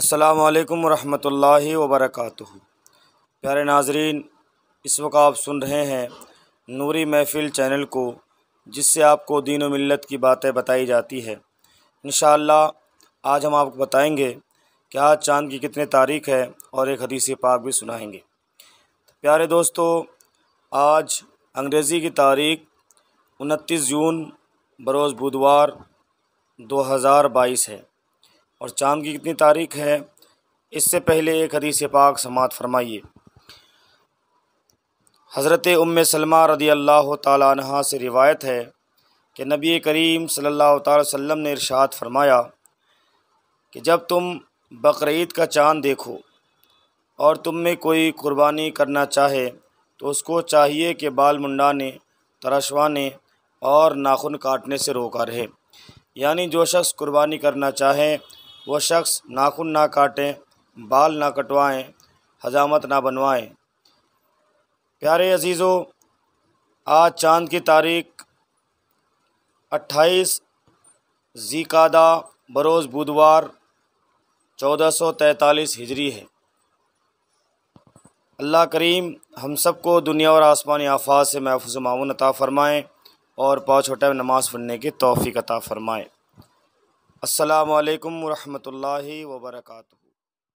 असलकम वरहमतुल्लाहि वबरकatuh प्यारे नाजरीन इस वक्त आप सुन रहे हैं नूरी महफिल चैनल को जिससे आपको दीन व मिलत की बातें बताई जाती है इन आज हम आपको बताएंगे कि आज चांद की कितनी तारीख है और एक हदीस पाक भी सुनाएंगे प्यारे दोस्तों आज अंग्रेज़ी की तारीख उनतीस जून बरोज़ बुधवार दो हज़ार बाईस है और चाँद की कितनी तारीख है इससे पहले एक हदीस पाक समात फरमाइए हज़रत उम सलमा रदी अल्लाह तहा से रिवायत है कि नबी करीम सल्लल्लाहु अलैहि वसल्लम ने इरशाद फरमाया कि जब तुम बकरीद का चाँद देखो और तुम में कोई कुर्बानी करना चाहे तो उसको चाहिए कि बाल मुंडाने तरशवाने और नाखून काटने से रोका रहे यानी जो शख्स कुर्बानी करना चाहे वह शख्स नाखून ना काटें बाल ना कटवाएं हजामत ना बनवाएं प्यारे अजीज़ों आज चांद की तारीख 28 जीकादा बरोज़ बुधवार 1443 हिजरी है अल्लाह करीम हम सबको दुनिया और आसमानी आफात से महफूज मामून अता फ़रमाएँ और पाँच छोटे नमाज़ पढ़ने की तोफ़ी अता फ़रमाएँ असलकम वरहमल वर्का